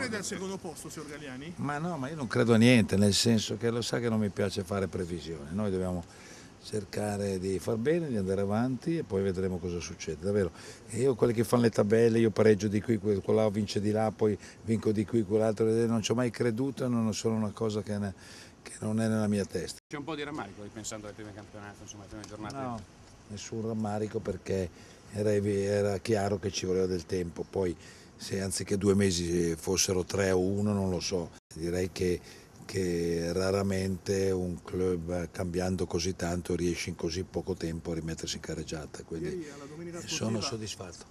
crede al secondo posto, signor Galliani? Ma no, ma io non credo a niente, nel senso che lo sa che non mi piace fare previsioni. Noi dobbiamo cercare di far bene, di andare avanti e poi vedremo cosa succede, davvero. Io quelli che fanno le tabelle, io pareggio di qui, quella vince di là, poi vinco di qui, quell'altro, non ci ho mai creduto, non sono una cosa che, ne, che non è nella mia testa. C'è un po' di rammarico ripensando alle prime campionate, insomma, alle prime giornate? No, nessun rammarico perché era, era chiaro che ci voleva del tempo, poi se anziché due mesi fossero tre o uno non lo so, direi che che raramente un club cambiando così tanto riesce in così poco tempo a rimettersi in carreggiata, quindi sono soddisfatto.